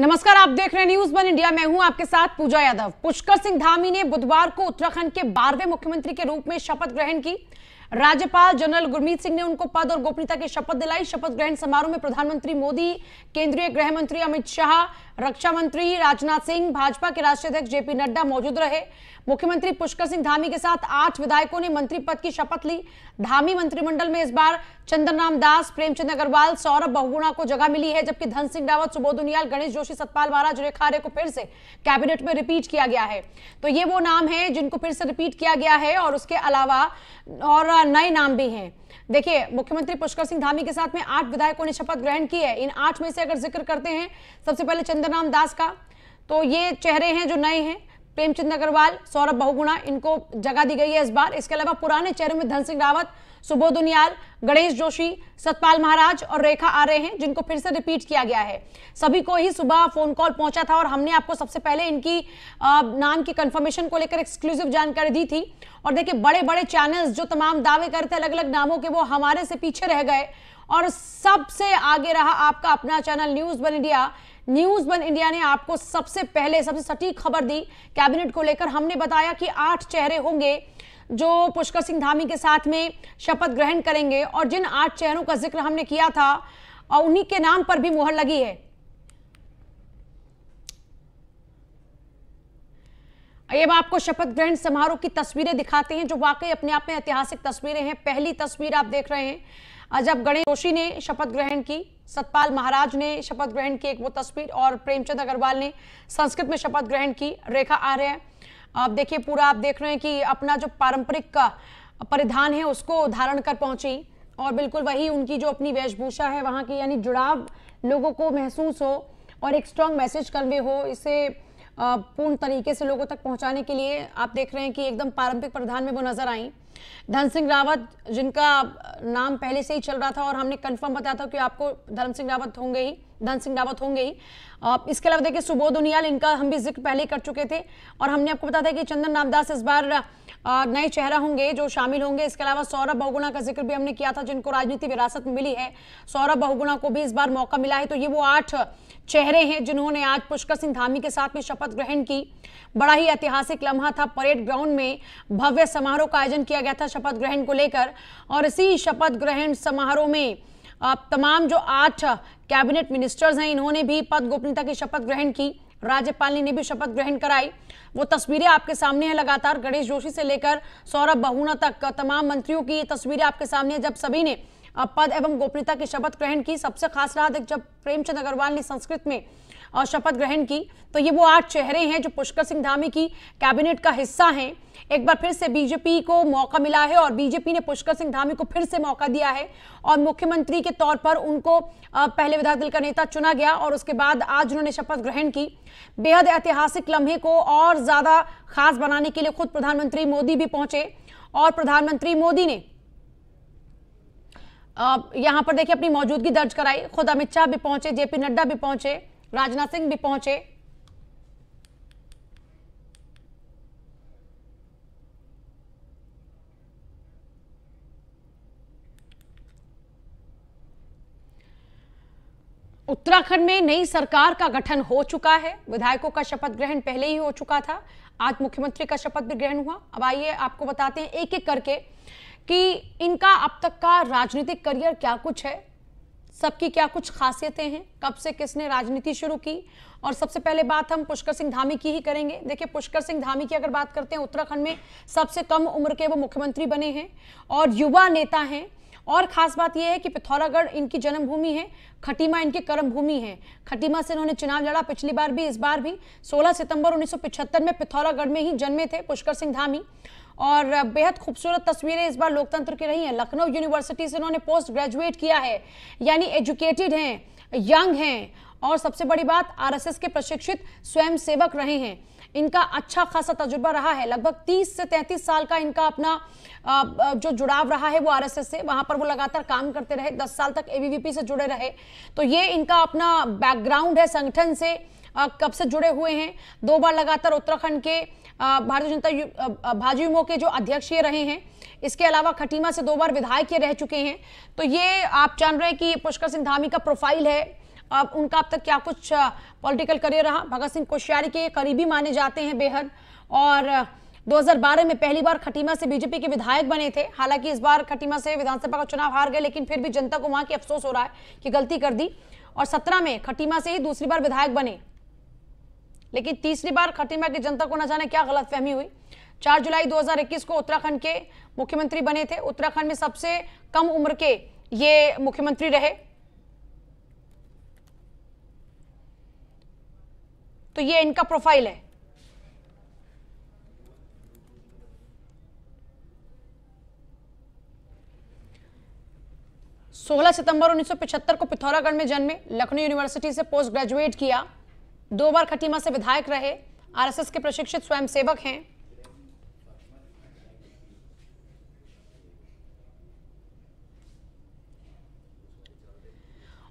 नमस्कार आप देख रहे हैं न्यूज वन इंडिया मैं हूं आपके साथ पूजा यादव पुष्कर सिंह धामी ने बुधवार को उत्तराखंड के बारहवें मुख्यमंत्री के रूप में शपथ ग्रहण की राज्यपाल जनरल गुरमीत सिंह ने उनको पद और गोपनीयता की शपथ दिलाई शपथ ग्रहण समारोह में प्रधानमंत्री मोदी केंद्रीय गृह मंत्री अमित शाह रक्षा मंत्री राजनाथ सिंह भाजपा के राष्ट्रीय अध्यक्ष जेपी नड्डा मौजूद रहे मुख्यमंत्री पुष्कर सिंह धामी के साथ आठ विधायकों ने मंत्री पद की शपथ ली धामी मंत्रिमंडल में इस बार चंद्रनाम दास प्रेमचंद अग्रवाल सौरभ बहुगुणा को जगह मिली है जबकि धन सिंह रावत सुबोध उनियाल गणेश जोशी सतपाल महाराज रेखारे को फिर से कैबिनेट में रिपीट किया गया है तो ये वो नाम है जिनको फिर से रिपीट किया गया है और उसके अलावा और नए नाम भी हैं देखिए मुख्यमंत्री पुष्कर सिंह धामी के साथ में आठ विधायकों ने शपथ ग्रहण की है इन आठ में से अगर जिक्र करते हैं सबसे पहले चंद्रनाम दास का तो ये चेहरे हैं जो नए हैं प्रेमचंद अग्रवाल सौरभ बहुगुणा इनको जगह दी गई है इस बार इसके अलावा पुराने चेहरों में धन सिंह रावत सुबोध उनियाल गणेश जोशी सतपाल महाराज और रेखा आ रहे हैं जिनको फिर से रिपीट किया गया है सभी को ही सुबह फोन कॉल पहुंचा था और हमने आपको सबसे पहले इनकी नाम की कंफर्मेशन को लेकर एक्सक्लूसिव जानकारी दी थी और देखिए बड़े बड़े चैनल्स जो तमाम दावे करते अलग अलग नामों के वो हमारे से पीछे रह गए और सबसे आगे रहा आपका अपना channel news one India news one India ने आपको सबसे पहले सबसे सटीक खबर दी कैबिनेट को लेकर हमने बताया कि आठ चेहरे होंगे जो पुष्कर सिंह धामी के साथ में शपथ ग्रहण करेंगे और जिन आठ चेहरों का जिक्र हमने किया था और उन्हीं के नाम पर भी मुहर लगी है अब आपको शपथ ग्रहण समारोह की तस्वीरें दिखाते हैं जो वाकई अपने आप में ऐतिहासिक तस्वीरें हैं पहली तस्वीर आप देख रहे हैं जब गणेश जोशी ने शपथ ग्रहण की सतपाल महाराज ने शपथ ग्रहण की एक वो तस्वीर और प्रेमचंद अग्रवाल ने संस्कृत में शपथ ग्रहण की रेखा आ है आप देखिए पूरा आप देख रहे हैं कि अपना जो पारंपरिक का परिधान है उसको धारण कर पहुंची और बिल्कुल वही उनकी जो अपनी वेशभूषा है वहाँ की यानी जुड़ाव लोगों को महसूस हो और एक स्ट्रॉन्ग मैसेज कन्वे हो इसे पूर्ण तरीके से लोगों तक पहुँचाने के लिए आप देख रहे हैं कि एकदम पारंपरिक परिधान में वो नज़र आई धन सिंह रावत जिनका नाम पहले से ही चल रहा था और हमने कंफर्म बताया था कि आपको धन सिंह रावत होंगे ही धन सिंह रावत होंगे ही इसके अलावा देखिए सुबोध उनियाल इनका हम भी जिक्र पहले ही कर चुके थे और हमने आपको बताया था कि चंदन रामदास इस बार नए चेहरा होंगे जो शामिल होंगे इसके अलावा सौरभ बहुगुणा का जिक्र भी हमने किया था जिनको राजनीति विरासत मिली है सौरभ बहुगुणा को भी इस बार मौका मिला है तो ये वो आठ चेहरे हैं जिन्होंने आज पुष्कर सिंह धामी के साथ में शपथ ग्रहण की बड़ा ही ऐतिहासिक लम्हा था परेड ग्राउंड में भव्य समारोह का आयोजन किया गया था शपथ ग्रहण को लेकर और इसी शपथ ग्रहण समारोह में तमाम जो आठ कैबिनेट मिनिस्टर्स हैं इन्होंने भी पद गोपनीयता की शपथ ग्रहण की राज्यपाल ने भी शपथ ग्रहण कराई वो तस्वीरें आपके सामने हैं लगातार गणेश जोशी से लेकर सौरभ बहुना तक तमाम मंत्रियों की तस्वीरें आपके सामने हैं जब सभी ने पद एवं गोपनीयता की शपथ ग्रहण की सबसे खास रात जब प्रेमचंद अग्रवाल ने संस्कृत में शपथ ग्रहण की तो ये वो आठ चेहरे हैं जो पुष्कर सिंह धामी की कैबिनेट का हिस्सा हैं एक बार फिर से बीजेपी को मौका मिला है और बीजेपी ने पुष्कर सिंह धामी को फिर से मौका दिया है और मुख्यमंत्री के तौर पर उनको पहले विधायक दल का नेता चुना गया और उसके बाद आज उन्होंने शपथ ग्रहण की बेहद ऐतिहासिक लम्हे को और ज़्यादा खास बनाने के लिए खुद प्रधानमंत्री मोदी भी पहुंचे और प्रधानमंत्री मोदी ने यहाँ पर देखिए अपनी मौजूदगी दर्ज कराई खुद अमित शाह भी पहुंचे जेपी नड्डा भी पहुंचे राजनाथ सिंह भी पहुंचे उत्तराखंड में नई सरकार का गठन हो चुका है विधायकों का शपथ ग्रहण पहले ही हो चुका था आज मुख्यमंत्री का शपथ भी ग्रहण हुआ अब आइए आपको बताते हैं एक एक करके कि इनका अब तक का राजनीतिक करियर क्या कुछ है सबकी क्या कुछ खासियतें हैं कब से किसने राजनीति शुरू की और सबसे पहले बात हम पुष्कर सिंह धामी की ही करेंगे देखिए पुष्कर सिंह धामी की अगर बात करते हैं उत्तराखंड में सबसे कम उम्र के वो मुख्यमंत्री बने हैं और युवा नेता हैं और खास बात यह है कि पिथौरागढ़ इनकी जन्मभूमि है खटीमा इनकी कर्म भूमि है खटीमा से इन्होंने चुनाव लड़ा पिछली बार भी इस बार भी 16 सितंबर 1975 में पिथौरागढ़ में ही जन्मे थे पुष्कर सिंह धामी और बेहद खूबसूरत तस्वीरें इस बार लोकतंत्र की रही हैं लखनऊ यूनिवर्सिटी से उन्होंने पोस्ट ग्रेजुएट किया है यानी एजुकेटेड हैं यंग हैं और सबसे बड़ी बात आरएसएस के प्रशिक्षित स्वयंसेवक रहे हैं इनका अच्छा खासा तजुर्बा रहा है लगभग 30 से 33 साल का इनका अपना जो जुड़ाव रहा है वो आरएसएस से वहां पर वो लगातार काम करते रहे 10 साल तक एबीवीपी से जुड़े रहे तो ये इनका अपना बैकग्राउंड है संगठन से कब से जुड़े हुए हैं दो बार लगातार उत्तराखंड के भारतीय जनता भाजयुमो के जो अध्यक्ष ये रहे हैं इसके अलावा खटीमा से दो बार विधायक ये रह चुके हैं तो ये आप जान रहे हैं कि पुष्कर सिंह धामी का प्रोफाइल है अब उनका अब तक क्या कुछ पॉलिटिकल करियर रहा भगत सिंह कोश्यारी के करीबी माने जाते हैं बेहद और 2012 में पहली बार खटीमा से बीजेपी के विधायक बने थे हालांकि इस बार खटीमा से विधानसभा का चुनाव हार गए लेकिन फिर भी जनता को वहां की अफसोस हो रहा है कि गलती कर दी और सत्रह में खटीमा से ही दूसरी बार विधायक बने लेकिन तीसरी बार खटीमा की जनता को न जाने क्या गलतफहमी हुई 4 जुलाई 2021 को उत्तराखंड के मुख्यमंत्री बने थे उत्तराखंड में सबसे कम उम्र के ये मुख्यमंत्री रहे तो ये इनका प्रोफाइल है सोलह सितंबर 1975 को पिथौरागढ़ में जन्मे लखनऊ यूनिवर्सिटी से पोस्ट ग्रेजुएट किया दो बार खटीमा से विधायक रहे आरएसएस के प्रशिक्षित स्वयंसेवक हैं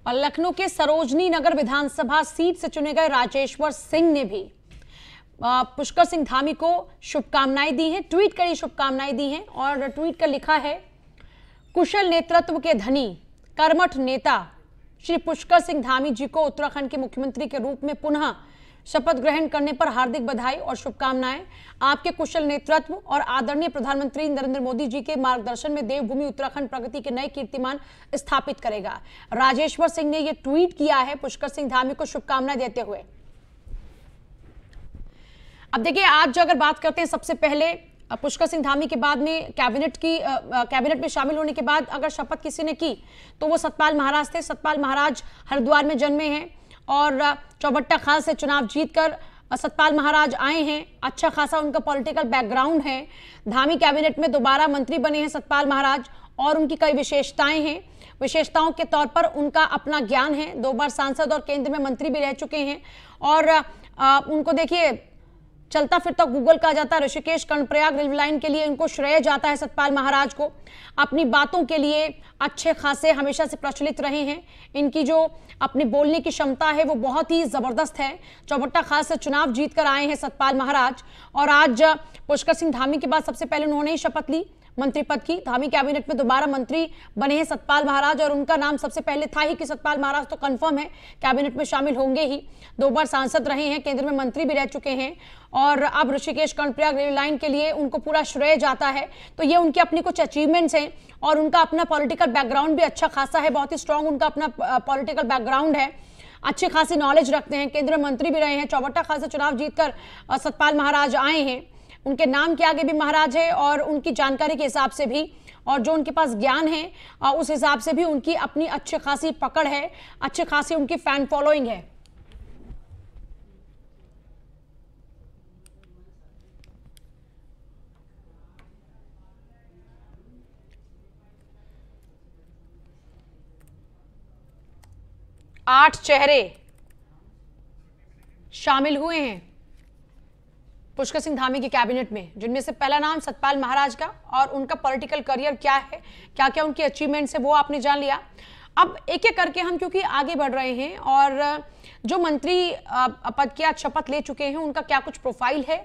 और लखनऊ के सरोजनी नगर विधानसभा सीट से चुने गए राजेश्वर सिंह ने भी पुष्कर सिंह धामी को शुभकामनाएं दी हैं ट्वीट कर शुभकामनाएं दी हैं और ट्वीट कर लिखा है कुशल नेतृत्व के धनी कर्मठ नेता श्री पुष्कर सिंह धामी जी को उत्तराखंड के मुख्यमंत्री के रूप में पुनः शपथ ग्रहण करने पर हार्दिक बधाई और शुभकामनाएं आपके कुशल नेतृत्व और आदरणीय प्रधानमंत्री नरेंद्र मोदी जी के मार्गदर्शन में देवभूमि उत्तराखंड प्रगति के नए कीर्तिमान स्थापित करेगा राजेश्वर सिंह ने यह ट्वीट किया है पुष्कर सिंह धामी को शुभकामनाएं देते हुए अब देखिए आज जो अगर बात करते हैं सबसे पहले पुष्कर सिंह धामी के बाद में कैबिनेट की कैबिनेट में शामिल होने के बाद अगर शपथ किसी ने की तो वो सतपाल महाराज थे सतपाल महाराज हरिद्वार में जन्मे हैं और चौबट्टा खास से चुनाव जीतकर सतपाल महाराज आए हैं अच्छा खासा उनका पॉलिटिकल बैकग्राउंड है धामी कैबिनेट में दोबारा मंत्री बने हैं सतपाल महाराज और उनकी कई विशेषताएं हैं विशेषताओं के तौर पर उनका अपना ज्ञान है दो बार सांसद और केंद्र में मंत्री भी रह चुके हैं और आ, उनको देखिए चलता फिरता गूगल कहा जाता है ऋषिकेश कर्णप्रयाग रेलवे लाइन के लिए इनको श्रेय जाता है सतपाल महाराज को अपनी बातों के लिए अच्छे खासे हमेशा से प्रचलित रहे हैं इनकी जो अपनी बोलने की क्षमता है वो बहुत ही ज़बरदस्त है चौबट्टा खास से चुनाव जीत कर आए हैं सतपाल महाराज और आज पुष्कर सिंह धामी के बाद सबसे पहले उन्होंने ही शपथ ली मंत्री पद की धामी कैबिनेट में दोबारा मंत्री बने हैं सतपाल महाराज और उनका नाम सबसे पहले था ही कि सतपाल महाराज तो कंफर्म है कैबिनेट में शामिल होंगे ही दो बार सांसद रहे हैं केंद्र में मंत्री भी रह चुके हैं और अब ऋषिकेश कर्णप्रयाग रेल लाइन के लिए उनको पूरा श्रेय जाता है तो ये उनकी अपनी कुछ अचीवमेंट्स हैं और उनका अपना पॉलिटिकल बैकग्राउंड भी अच्छा खासा है बहुत ही स्ट्रांग उनका अपना पॉलिटिकल बैकग्राउंड है अच्छी खासी नॉलेज रखते हैं केंद्रीय मंत्री भी रहे हैं चौबट्टा खासा चुनाव जीतकर सतपाल महाराज आए हैं उनके नाम के आगे भी महाराज है और उनकी जानकारी के हिसाब से भी और जो उनके पास ज्ञान है उस हिसाब से भी उनकी अपनी अच्छी खासी पकड़ है अच्छी खासी उनकी फैन फॉलोइंग है आठ चेहरे शामिल हुए हैं पुष्कर सिंह धामी की कैबिनेट में जिनमें से पहला नाम सतपाल महाराज का और उनका पॉलिटिकल करियर क्या है क्या क्या उनकी अचीवमेंट्स है वो आपने जान लिया अब एक एक करके हम क्योंकि आगे बढ़ रहे हैं और जो मंत्री पद की आज शपथ ले चुके हैं उनका क्या कुछ प्रोफाइल है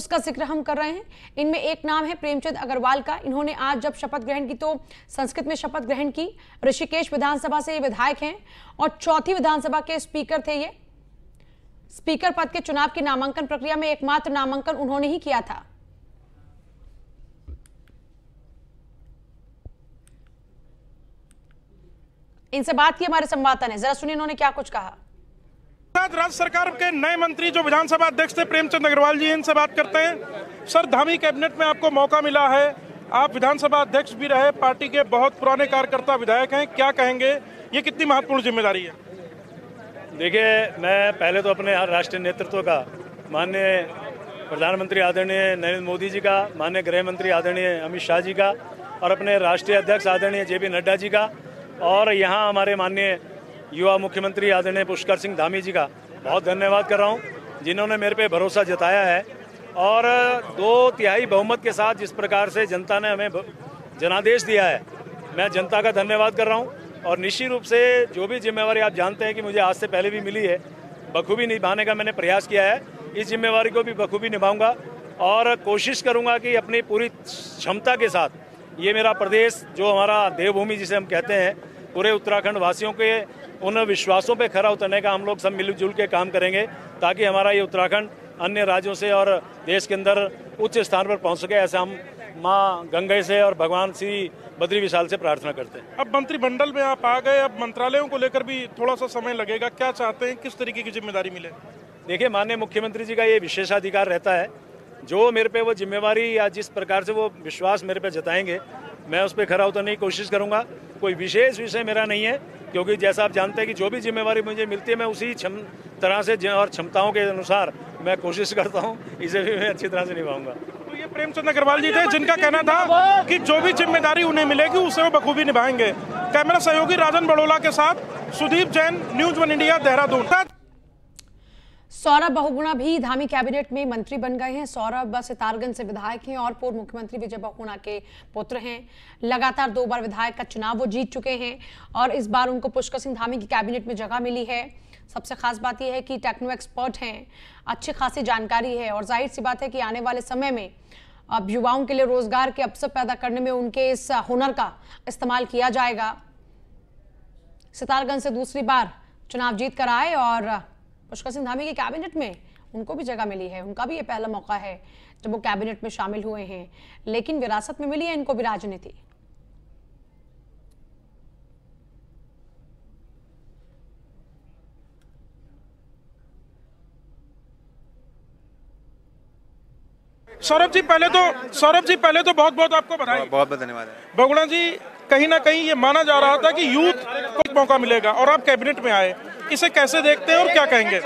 उसका जिक्र हम कर रहे हैं इनमें एक नाम है प्रेमचंद अग्रवाल का इन्होंने आज जब शपथ ग्रहण की तो संस्कृत में शपथ ग्रहण की ऋषिकेश विधानसभा से ये विधायक हैं और चौथी विधानसभा के स्पीकर थे ये स्पीकर पद के चुनाव की नामांकन प्रक्रिया में एकमात्र नामांकन उन्होंने ही किया था इनसे बात की हमारे संवाददाता ने जरा सुनिए उन्होंने क्या कुछ कहा राज्य सरकार के नए मंत्री जो विधानसभा अध्यक्ष थे प्रेमचंद अग्रवाल जी इनसे बात करते हैं सर धामी कैबिनेट में आपको मौका मिला है आप विधानसभा अध्यक्ष भी रहे पार्टी के बहुत पुराने कार्यकर्ता विधायक हैं क्या कहेंगे ये कितनी महत्वपूर्ण जिम्मेदारी है देखिए मैं पहले तो अपने राष्ट्रीय नेतृत्व का माननीय प्रधानमंत्री आदरणीय नरेंद्र मोदी जी का माननीय गृह मंत्री आदरणीय अमित शाह जी का और अपने राष्ट्रीय अध्यक्ष आदरणीय जे पी नड्डा जी का और यहाँ हमारे माननीय युवा मुख्यमंत्री आदरणीय पुष्कर सिंह धामी जी का बहुत धन्यवाद कर रहा हूँ जिन्होंने मेरे पे भरोसा जताया है और दो तिहाई बहुमत के साथ जिस प्रकार से जनता ने हमें जनादेश दिया है मैं जनता का धन्यवाद कर रहा हूँ और निश्चित रूप से जो भी जिम्मेवारी आप जानते हैं कि मुझे आज से पहले भी मिली है बखूबी निभाने का मैंने प्रयास किया है इस जिम्मेवारी को भी बखूबी निभाऊंगा और कोशिश करूंगा कि अपनी पूरी क्षमता के साथ ये मेरा प्रदेश जो हमारा देवभूमि जिसे हम कहते हैं पूरे उत्तराखंड वासियों के उन विश्वासों पे खरा उतरने का हम लोग सब मिलजुल के काम करेंगे ताकि हमारा ये उत्तराखंड अन्य राज्यों से और देश के अंदर उच्च स्थान पर पहुंच सके ऐसा हम माँ गंगे से और भगवान श्री बद्री विशाल से प्रार्थना करते हैं अब मंत्रिमंडल में आप आ गए अब मंत्रालयों को लेकर भी थोड़ा सा समय लगेगा क्या चाहते हैं किस तरीके की जिम्मेदारी मिले देखिए माननीय मुख्यमंत्री जी का ये विशेषाधिकार रहता है जो मेरे पे वो जिम्मेवारी या जिस प्रकार से वो विश्वास मेरे पे जताएंगे मैं उस पर खरा उतरने की कोशिश करूंगा कोई विशेष विषय मेरा नहीं है क्योंकि जैसा आप जानते हैं कि जो भी जिम्मेवारी मुझे मिलती है मैं उसी क्षम तरह से और क्षमताओं के अनुसार मैं कोशिश करता हूँ इसे भी मैं अच्छी तरह से निभाऊंगा तो ये प्रेमचंद अग्रवाल जी थे जिनका कहना था कि जो भी जिम्मेदारी उन्हें मिलेगी उसे वो बखूबी निभाएंगे कैमरा सहयोगी राजन बड़ोला के साथ Sudeep Jain news one India Dehradun Saurabh Bahuguna भी धामी कैबिनेट में मंत्री बन गए हैं सौरभ सितारगंज से विधायक हैं और पूर्व मुख्यमंत्री विजय बहुगुणा के पुत्र हैं लगातार दो बार विधायक का चुनाव वो जीत चुके हैं और इस बार उनको पुष्कर सिंह धामी की कैबिनेट में जगह मिली है सबसे खास बात यह है कि टेक्नो एक्सपर्ट हैं अच्छी खासी जानकारी है और जाहिर सी बात है कि आने वाले समय में अब युवाओं के लिए रोजगार के अवसर पैदा करने में उनके इस हुनर का इस्तेमाल किया जाएगा सितारगंज से दूसरी बार चुनाव जीत कर आए और पुष्कर सिंह धामी की कैबिनेट में उनको भी जगह मिली है उनका भी ये पहला मौका है जब वो कैबिनेट में शामिल हुए हैं लेकिन विरासत में मिली है इनको भी राजनीति सौरभ जी पहले तो सौरभ जी पहले तो बहुत बहुत आपको बधाई बहुत बहुत धन्यवाद बगुड़ा जी कहीं ना कहीं ये माना जा रहा था कि यूथ को मौका मिलेगा और आप कैबिनेट में आए इसे कैसे देखते हैं और क्या कहेंगे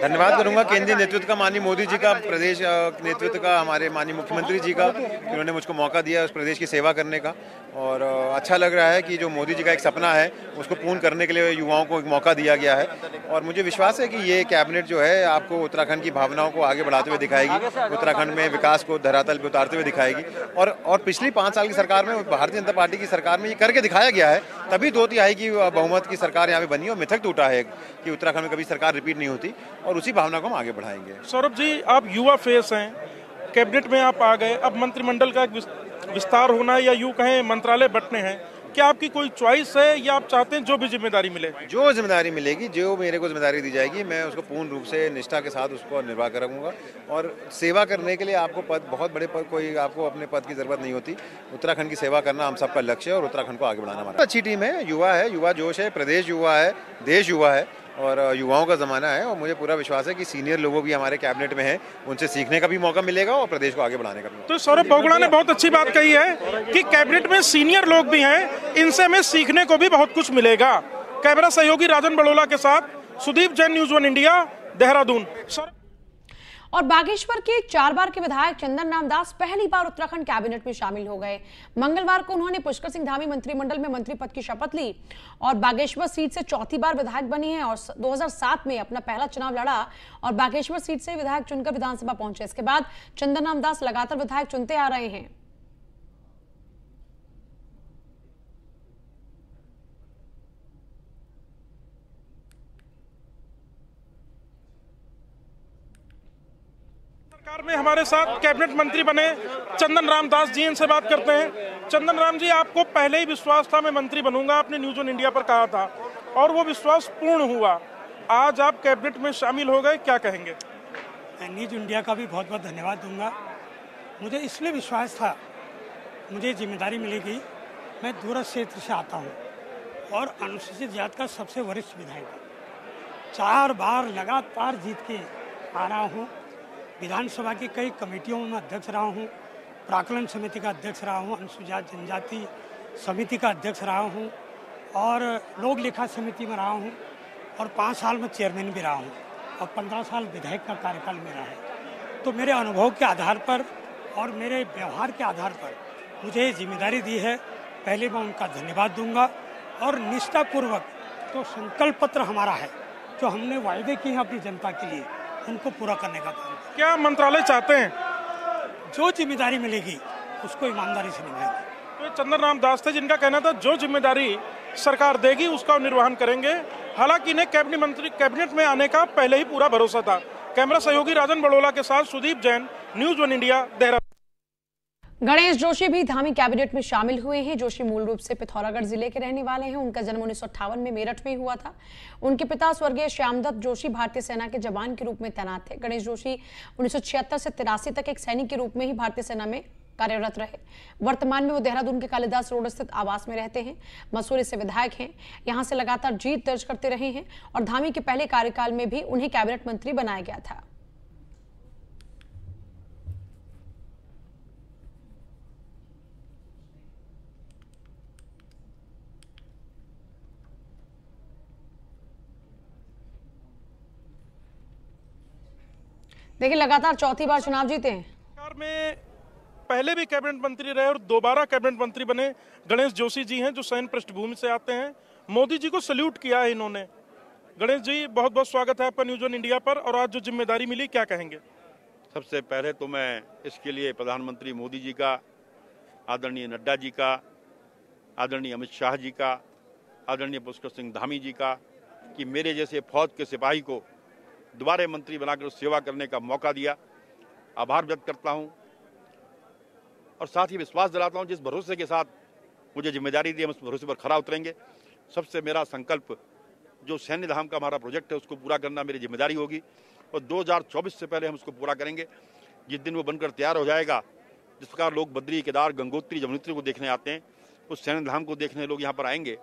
धन्यवाद करूंगा केंद्रीय नेतृत्व का माननीय मोदी जी का प्रदेश नेतृत्व का हमारे माननीय मुख्यमंत्री जी का उन्होंने मुझको मौका दिया उस प्रदेश की सेवा करने का और अच्छा लग रहा है कि जो मोदी जी का एक सपना है उसको पूर्ण करने के लिए युवाओं को एक मौका दिया गया है और मुझे विश्वास है कि ये कैबिनेट जो है आपको उत्तराखंड की भावनाओं को आगे बढ़ाते हुए दिखाएगी उत्तराखंड में विकास को धरातल पर उतारते हुए दिखाएगी और और पिछली पाँच साल की सरकार में भारतीय जनता पार्टी की सरकार में ये करके दिखाया गया है तभी दो तिहाई की बहुमत की सरकार यहाँ पे बनी और मिथक टूटा है कि उत्तराखंड में कभी सरकार रिपीट नहीं होती और उसी भावना को हम आगे बढ़ाएंगे सौरभ जी आप युवा फेस हैं कैबिनेट में आप आ गए अब मंत्रिमंडल का एक विस्तार होना या यूँ कहें मंत्रालय बटने हैं क्या आपकी कोई चॉइस है या आप चाहते हैं जो भी जिम्मेदारी मिले जो जिम्मेदारी मिलेगी जो मेरे को जिम्मेदारी दी जाएगी मैं उसको पूर्ण रूप से निष्ठा के साथ उसको निर्वाह करूंगा और सेवा करने के लिए आपको पद बहुत बड़े पद कोई आपको अपने पद की जरूरत नहीं होती उत्तराखंड की सेवा करना हम सबका लक्ष्य है और उत्तराखंड को आगे बढ़ाना हमारा अच्छी टीम है युवा है युवा जोश है प्रदेश युवा है देश युवा है और युवाओं का ज़माना है और मुझे पूरा विश्वास है कि सीनियर लोगों भी हमारे कैबिनेट में हैं उनसे सीखने का भी मौका मिलेगा और प्रदेश को आगे बढ़ाने का भी तो सौरभ बोगड़ा ने बहुत अच्छी बात कही है कि कैबिनेट में सीनियर लोग भी हैं इनसे हमें सीखने को भी बहुत कुछ मिलेगा कैमरा सहयोगी राजन बड़ोला के साथ Sudeep Jain news one India Dehradun Saurabh और बागेश्वर के चार बार के विधायक चंदन रामदास पहली बार उत्तराखंड कैबिनेट में शामिल हो गए मंगलवार को उन्होंने पुष्कर सिंह धामी मंत्रिमंडल में मंत्री पद की शपथ ली और बागेश्वर सीट से चौथी बार विधायक बनी है और 2007 में अपना पहला चुनाव लड़ा और बागेश्वर सीट से विधायक चुनकर विधानसभा पहुंचे इसके बाद चंदन रामदास लगातार विधायक चुनते आ रहे हैं में हमारे साथ कैबिनेट मंत्री बने चंदन रामदास जी इनसे बात करते हैं चंदन राम जी आपको पहले ही विश्वास था मैं मंत्री बनूंगा आपने न्यूज ऑन इंडिया पर कहा था और वो विश्वास पूर्ण हुआ आज आप कैबिनेट में शामिल हो गए क्या कहेंगे न्यूज इंडिया का भी बहुत बहुत धन्यवाद दूंगा मुझे इसलिए विश्वास था मुझे जिम्मेदारी मिलेगी मैं दूरस्थ क्षेत्र से आता हूँ और अनुसूचित जात का सबसे वरिष्ठ विधायक चार बार लगातार जीत के आ रहा हूँ विधानसभा की कई कमेटियों में अध्यक्ष रहा हूँ प्राकलन समिति का अध्यक्ष रहा हूँ अनुसूचित जनजाति समिति का अध्यक्ष रहा हूँ और लोक लेखा समिति में रहा हूँ और पाँच साल में चेयरमैन भी रहा हूँ और पंद्रह साल विधायक का कार्यकाल मेरा है तो मेरे अनुभव के आधार पर और मेरे व्यवहार के आधार पर मुझे जिम्मेदारी दी है पहले मैं उनका धन्यवाद दूंगा और निष्ठापूर्वक जो संकल्प पत्र हमारा है जो हमने वायदे किए हैं अपनी जनता के लिए उनको पूरा करने का काम क्या मंत्रालय चाहते हैं जो जिम्मेदारी मिलेगी उसको ईमानदारी से निभाएंगे तो चंद्र राम दास थे जिनका कहना था जो जिम्मेदारी सरकार देगी उसका निर्वहन करेंगे हालांकि इन्हें कैबिनेट मंत्री कैबिनेट में आने का पहले ही पूरा भरोसा था कैमरा सहयोगी राजन बड़ोला के साथ Sudeep Jain news one India Dehradun Ganesh Joshi भी धामी कैबिनेट में शामिल हुए हैं जोशी मूल रूप से पिथौरागढ़ जिले के रहने वाले हैं उनका जन्म उन्नीस में मेरठ में हुआ था उनके पिता स्वर्गीय श्यामदत्त जोशी भारतीय सेना के जवान के रूप में तैनात थे गणेश जोशी उन्नीस से तिरासी तक एक सैनिक के रूप में ही भारतीय सेना में कार्यरत रहे वर्तमान में वो देहरादून के कालिदास रोड स्थित आवास में रहते हैं मसूरी से विधायक हैं यहाँ से लगातार जीत दर्ज करते रहे हैं और धामी के पहले कार्यकाल में भी उन्हें कैबिनेट मंत्री बनाया गया था लेकिन लगातार चौथी बार चुनाव जीते हैं सरकार में पहले भी कैबिनेट मंत्री रहे और दोबारा कैबिनेट मंत्री बने गणेश जोशी जी हैं जो सैन पृष्ठभूमि से आते हैं मोदी जी को सल्यूट किया है इन्होंने गणेश जी बहुत बहुत स्वागत है आपका न्यूज ऑन इंडिया पर और आज जो जिम्मेदारी मिली क्या कहेंगे सबसे पहले तो मैं इसके लिए प्रधानमंत्री मोदी जी का आदरणीय नड्डा जी का आदरणीय अमित शाह जी का आदरणीय पुष्कर सिंह धामी जी का कि मेरे जैसे फौज के सिपाही को दोबारे मंत्री बनाकर सेवा करने का मौका दिया आभार व्यक्त करता हूं और साथ ही विश्वास दिलाता हूं जिस भरोसे के साथ मुझे जिम्मेदारी दी हम उस भरोसे पर खड़ा उतरेंगे सबसे मेरा संकल्प जो सैन्य धाम का हमारा प्रोजेक्ट है उसको पूरा करना मेरी जिम्मेदारी होगी और 2024 से पहले हम उसको पूरा करेंगे जिस दिन वो बनकर तैयार हो जाएगा जिस प्रकार लोग बद्री केदार गंगोत्री जमुनोत्री को देखने आते हैं उस सैन्य धाम को देखने लोग यहाँ पर आएंगे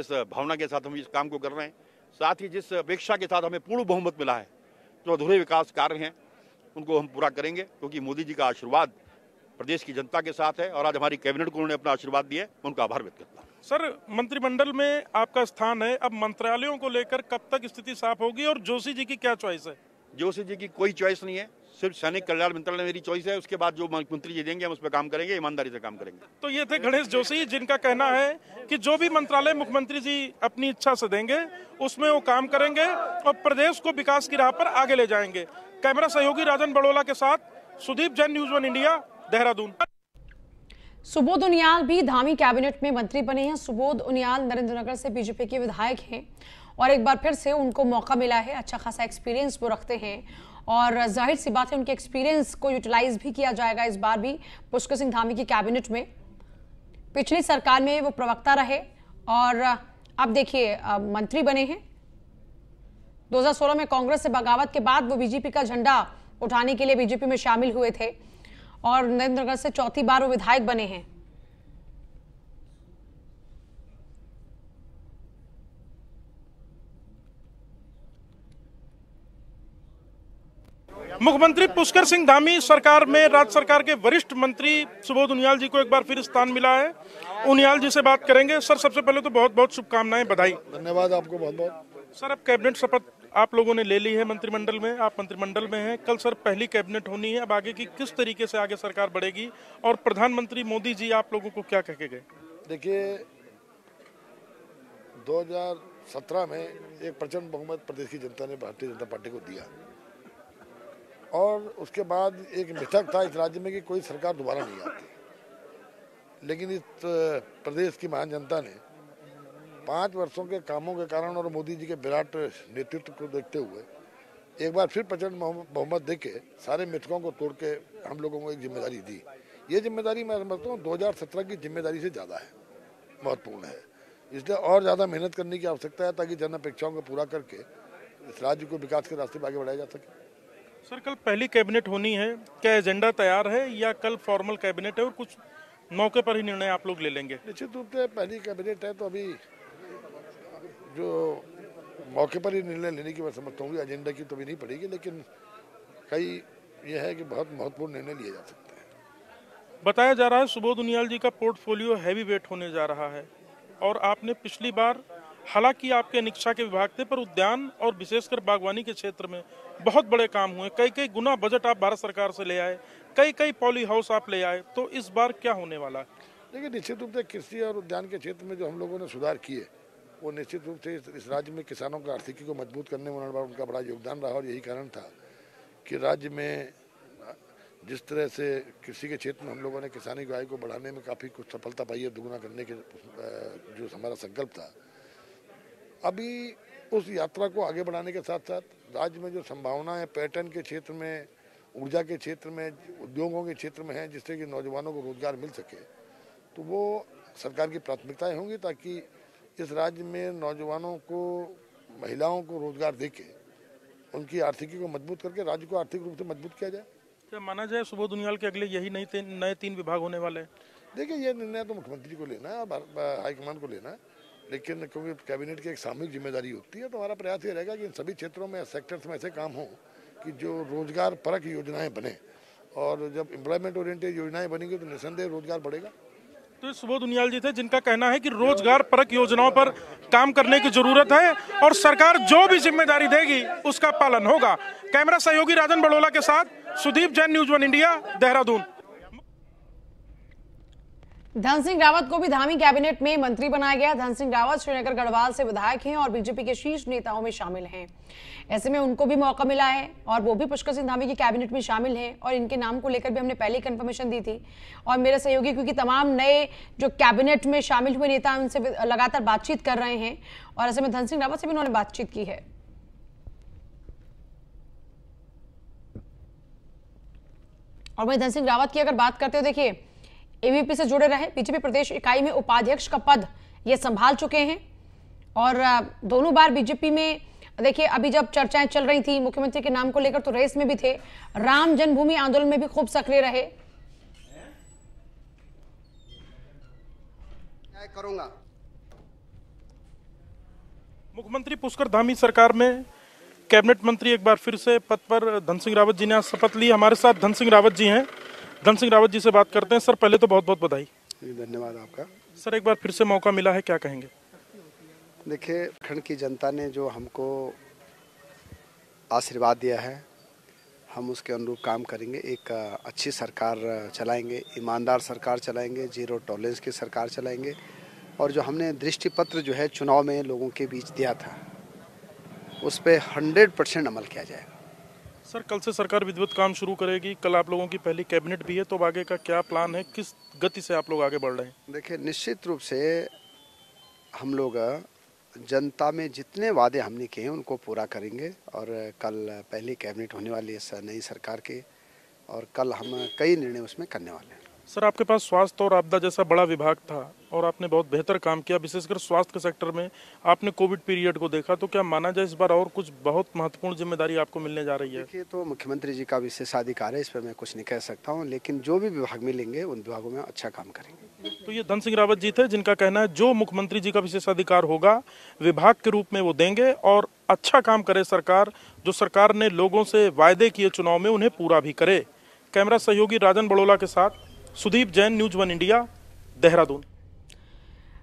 इस भावना के साथ हम इस काम को कर रहे हैं साथ ही जिस अपेक्षा के साथ हमें पूर्ण बहुमत मिला है जो तो अधूरे विकास कार्य हैं उनको हम पूरा करेंगे क्योंकि मोदी जी का आशीर्वाद प्रदेश की जनता के साथ है और आज हमारी कैबिनेट को उन्होंने अपना आशीर्वाद दिया उनका आभार व्यक्त करता हूँ सर मंत्रिमंडल में आपका स्थान है अब मंत्रालयों को लेकर कब तक स्थिति साफ होगी और जोशी जी की क्या चॉइस है जोशी जी की कोई चॉइस नहीं है सिर्फ सैनिक कल्याण मंत्रालय मेरी चॉइस है उसके बाद जो मंत्री जी देंगे हम उस पर काम करेंगे ईमानदारी से काम करेंगे तो ये थे गणेश जोशी जिनका कहना है कि जो भी मंत्रालय मुख्यमंत्री जी अपनी इच्छा से देंगे उसमें वो काम करेंगे और प्रदेश को विकास की राह पर आगे ले जाएंगे कैमरा सहयोगी राजन बड़ोला के साथ Sudeep Jain news one India Dehradun Subodh Uniyal भी धामी कैबिनेट में मंत्री बने हैं सुबोध उनियाल नरेंद्र नगर से बीजेपी के विधायक हैं और एक बार फिर से उनको मौका मिला है अच्छा खासा एक्सपीरियंस वो रखते हैं और जाहिर सी बात है उनके एक्सपीरियंस को यूटिलाइज भी किया जाएगा इस बार भी पुष्कर सिंह धामी की कैबिनेट में पिछली सरकार में वो प्रवक्ता रहे और अब देखिए मंत्री बने हैं 2016 में कांग्रेस से बगावत के बाद वो बीजेपी का झंडा उठाने के लिए बीजेपी में शामिल हुए थे और नरेंद्रगढ़ से चौथी बार वो विधायक बने हैं मुख्यमंत्री पुष्कर सिंह धामी सरकार में राज्य सरकार के वरिष्ठ मंत्री सुबोध उनियाल जी को एक बार फिर स्थान मिला है उनियाल जी से बात करेंगे सर सबसे पहले तो बहुत बहुत शुभकामनाएं बधाई धन्यवाद आपको बहुत बहुत सर अब कैबिनेट शपथ आप लोगों ने ले ली है मंत्रिमंडल में आप मंत्रिमंडल में हैं कल सर पहली कैबिनेट होनी है अब आगे की किस तरीके से आगे सरकार बढ़ेगी और प्रधानमंत्री मोदी जी आप लोगों को क्या कह के गए देखिए 2017 में एक प्रचंड बहुमत प्रदेश की जनता ने भारतीय जनता पार्टी को दिया और उसके बाद एक मिथक था इस राज्य में कि कोई सरकार दोबारा नहीं आती लेकिन इस प्रदेश की महान जनता ने पाँच वर्षों के कामों के कारण और मोदी जी के विराट नेतृत्व को देखते हुए एक बार फिर प्रचंड बहुमत दे के सारे मिथकों को तोड़ के हम लोगों को एक जिम्मेदारी दी ये जिम्मेदारी मैं समझता हूँ दो की जिम्मेदारी से ज़्यादा है महत्वपूर्ण है इसलिए और ज़्यादा मेहनत करने की आवश्यकता है ताकि जन अपेक्षाओं को पूरा करके इस राज्य को विकास के रास्ते पर आगे बढ़ाया जा सके सर कल पहली कैबिनेट होनी है क्या एजेंडा तैयार है या कल फॉर्मल कैबिनेट है और कुछ मौके पर ही निर्णय आप लोग ले लेंगे निश्चित रूप से पहली कैबिनेट है तो अभी जो मौके पर ही निर्णय लेने की मैं समझता हूँ एजेंडा की तो भी नहीं पड़ेगी लेकिन कई ये है कि बहुत महत्वपूर्ण निर्णय लिए जा सकते हैं बताया जा रहा है सुबोध उनियाल जी का पोर्टफोलियो हैवी वेट होने जा रहा है और आपने पिछली बार हालांकि आपके निक्षा के विभाग थे पर उद्यान और विशेषकर बागवानी के क्षेत्र में बहुत बड़े काम हुए कई कई गुना बजट आप भारत सरकार से ले आए कई कई पॉली हाउस आप ले आए तो इस बार क्या होने वाला है निश्चित रूप से कृषि और उद्यान के क्षेत्र में जो हम लोगों ने सुधार किए वो निश्चित रूप से इस राज्य में किसानों का आर्थिकी को मजबूत करने में उनका बड़ा योगदान रहा और यही कारण था कि राज्य में जिस तरह से कृषि के क्षेत्र में हम लोगों ने किसानी की आय को बढ़ाने में काफ़ी कुछ सफलता पाई है दुगुना करने के जो हमारा संकल्प था अभी उस यात्रा को आगे बढ़ाने के साथ साथ राज्य में जो संभावना है पर्यटन के क्षेत्र में ऊर्जा के क्षेत्र में उद्योगों के क्षेत्र में है जिससे कि नौजवानों को रोजगार मिल सके तो वो सरकार की प्राथमिकताएं होंगी ताकि इस राज्य में नौजवानों को महिलाओं को रोजगार दे के उनकी आर्थिकी को मजबूत करके राज्य को आर्थिक रूप से मजबूत किया जाए क्या अच्छा, माना जाए सुबोध दुनियाल के अगले यही नई नए तीन विभाग होने वाले हैं देखिए ये निर्णय तो मुख्यमंत्री को लेना है हाईकमान को लेना है लेकिन क्योंकि कैबिनेट की एक सामूहिक जिम्मेदारी होती है तो हमारा प्रयास ये रहेगा कि इन सभी क्षेत्रों में सेक्टर्स में ऐसे काम हों कि जो रोजगार परक योजनाएं बने और जब एम्प्लॉयमेंट ओरिएंटेड योजनाएं बनेंगी तो निसंदेह रोजगार बढ़ेगा तो सुबोध उनियाल जी थे जिनका कहना है कि रोजगार परक योजनाओं पर काम करने की जरूरत है और सरकार जो भी जिम्मेदारी देगी उसका पालन होगा कैमरा सहयोगी राजन बड़ोला के साथ Sudeep Jain news one India Dehradun Dhan Singh Rawat को भी धामी कैबिनेट में मंत्री बनाया गया धन सिंह रावत श्रीनगर गढ़वाल से विधायक हैं और बीजेपी के शीर्ष नेताओं में शामिल हैं ऐसे में उनको भी मौका मिला है और वो भी पुष्कर सिंह धामी की कैबिनेट में शामिल हैं और इनके नाम को लेकर भी हमने पहले कंफर्मेशन दी थी और मेरे सहयोगी क्योंकि तमाम नए जो कैबिनेट में शामिल हुए नेता उनसे लगातार बातचीत कर रहे हैं और ऐसे में धन सिंह रावत से भी उन्होंने बातचीत की है और वही धन सिंह रावत की अगर बात करते हो देखिए एवीपी से जुड़े रहे बीजेपी प्रदेश इकाई में उपाध्यक्ष का पद ये संभाल चुके हैं और दोनों बार बीजेपी में देखिए अभी जब चर्चाएं चल रही थी मुख्यमंत्री के नाम को लेकर तो रेस में भी थे राम जन्मभूमि आंदोलन में भी खूब सक्रिय रहे करूंगा मुख्यमंत्री पुष्कर धामी सरकार में कैबिनेट मंत्री एक बार फिर से पद पर धन सिंह रावत जी ने शपथ ली हमारे साथ धन सिंह रावत जी हैं धन सिंह रावत जी से बात करते हैं सर पहले तो बहुत बहुत बधाई धन्यवाद आपका सर एक बार फिर से मौका मिला है क्या कहेंगे देखिए खंड की जनता ने जो हमको आशीर्वाद दिया है हम उसके अनुरूप काम करेंगे एक अच्छी सरकार चलाएंगे ईमानदार सरकार चलाएंगे जीरो टॉलरेंस की सरकार चलाएंगे और जो हमने दृष्टिपत्र जो है चुनाव में लोगों के बीच दिया था उस पर हंड्रेड परसेंट अमल किया जाएगा सर कल से सरकार विद्युत काम शुरू करेगी कल आप लोगों की पहली कैबिनेट भी है तो आगे का क्या प्लान है किस गति से आप लोग आगे बढ़ रहे हैं देखिए निश्चित रूप से हम लोग जनता में जितने वादे हमने किए हैं उनको पूरा करेंगे और कल पहली कैबिनेट होने वाली है नई सरकार की और कल हम कई निर्णय उसमें करने वाले हैं सर आपके पास स्वास्थ्य और आपदा जैसा बड़ा विभाग था और आपने बहुत बेहतर काम किया विशेषकर स्वास्थ्य सेक्टर में आपने कोविड पीरियड को देखा तो क्या माना जाए इस बार और कुछ बहुत महत्वपूर्ण जिम्मेदारी आपको मिलने जा रही है देखिए तो मुख्यमंत्री जी का विशेषाधिकार है इस पर मैं कुछ नहीं कह सकता हूँ लेकिन जो भी विभाग मिलेंगे उन विभागों में अच्छा काम करेंगे तो ये धन सिंह रावत जी थे जिनका कहना है जो मुख्यमंत्री जी का विशेषाधिकार होगा विभाग के रूप में वो देंगे और अच्छा काम करे सरकार जो सरकार ने लोगों से वायदे किए चुनाव में उन्हें पूरा भी करे कैमरा सहयोगी राजन बड़ोला के साथ Sudeep Jain news one India Dehradun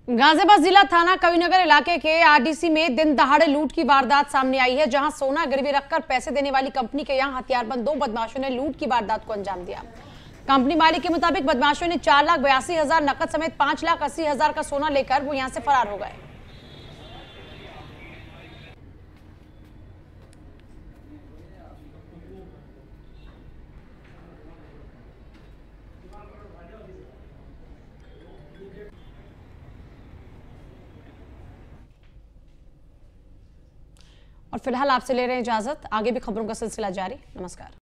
Ghaziabad जिला थाना कविनगर इलाके के आरडीसी में दिन दहाड़े लूट की वारदात सामने आई है जहां सोना गिरवी रखकर पैसे देने वाली कंपनी के यहां हथियारबंद दो बदमाशों ने लूट की वारदात को अंजाम दिया कंपनी मालिक के मुताबिक बदमाशों ने चार लाख बयासी हजार नकद समेत पांच लाख अस्सी हजार का सोना लेकर वो यहां से फरार हो गए और फिलहाल आपसे ले रहे हैं इजाजत आगे भी खबरों का सिलसिला जारी नमस्कार